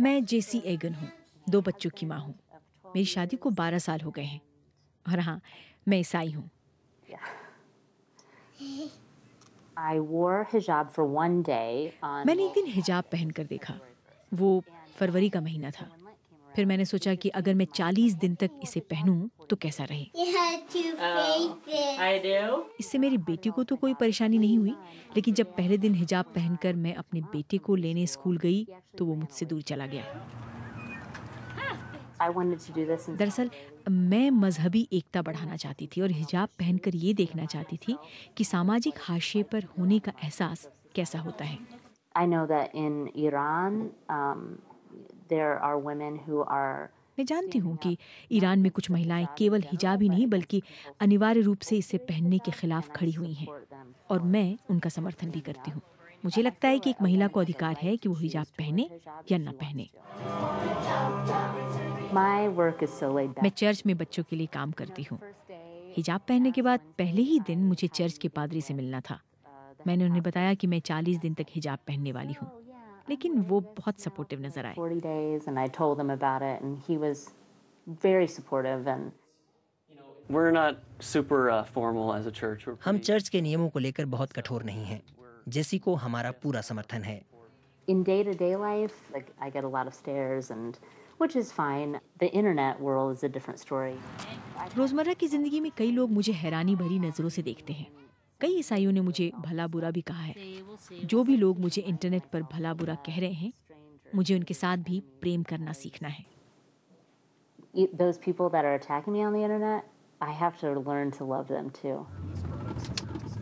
मैं जेसी एगन हूँ दो बच्चों की माँ हूँ मेरी शादी को बारह साल हो गए हैं और हाँ मैं ईसाई हूँ मैंने एक दिन हिजाब पहन कर देखा वो फरवरी का महीना था फिर मैंने सोचा कि अगर मैं 40 दिन तक इसे पहनूं तो कैसा रहे um, इससे मेरी बेटी को तो कोई परेशानी नहीं हुई लेकिन जब पहले दिन हिजाब पहनकर मैं अपने बेटे को लेने स्कूल गई तो वो मुझसे दूर चला गया दरअसल मैं मजहबी एकता बढ़ाना चाहती थी और हिजाब पहनकर ये देखना चाहती थी कि सामाजिक हाशिए पर होने का एहसास कैसा होता है मैं जानती हूँ कि ईरान में कुछ महिलाएं केवल हिजाब ही नहीं बल्कि अनिवार्य रूप से इसे पहनने के खिलाफ खड़ी हुई हैं और मैं उनका समर्थन भी करती हूँ मुझे लगता है कि एक महिला को अधिकार है कि वो हिजाब पहने या न पहने मैं चर्च में बच्चों के लिए काम करती हूँ हिजाब पहनने के बाद पहले ही दिन मुझे चर्च के पादरी से मिलना था uh, मैंने उन्हें बताया कि मैं 40 दिन तक हिजाब पहनने वाली हूँ oh, लेकिन वो बहुत सपोर्टिव नजर आए uh, हम चर्च के नियमों को लेकर बहुत कठोर नहीं हैं जेसी को हमारा पूरा समर्थन है In day to day life, like, I get a lot of stares, and which is fine. The internet world is a different story. रोजमर्रा की जिंदगी में कई लोग मुझे हैरानी भरी नजरों से देखते हैं कई ईसाइयों ने मुझे भला बुरा भी कहा है जो भी लोग मुझे इंटरनेट पर भला बुरा कह रहे हैं मुझे उनके साथ भी प्रेम करना सीखना है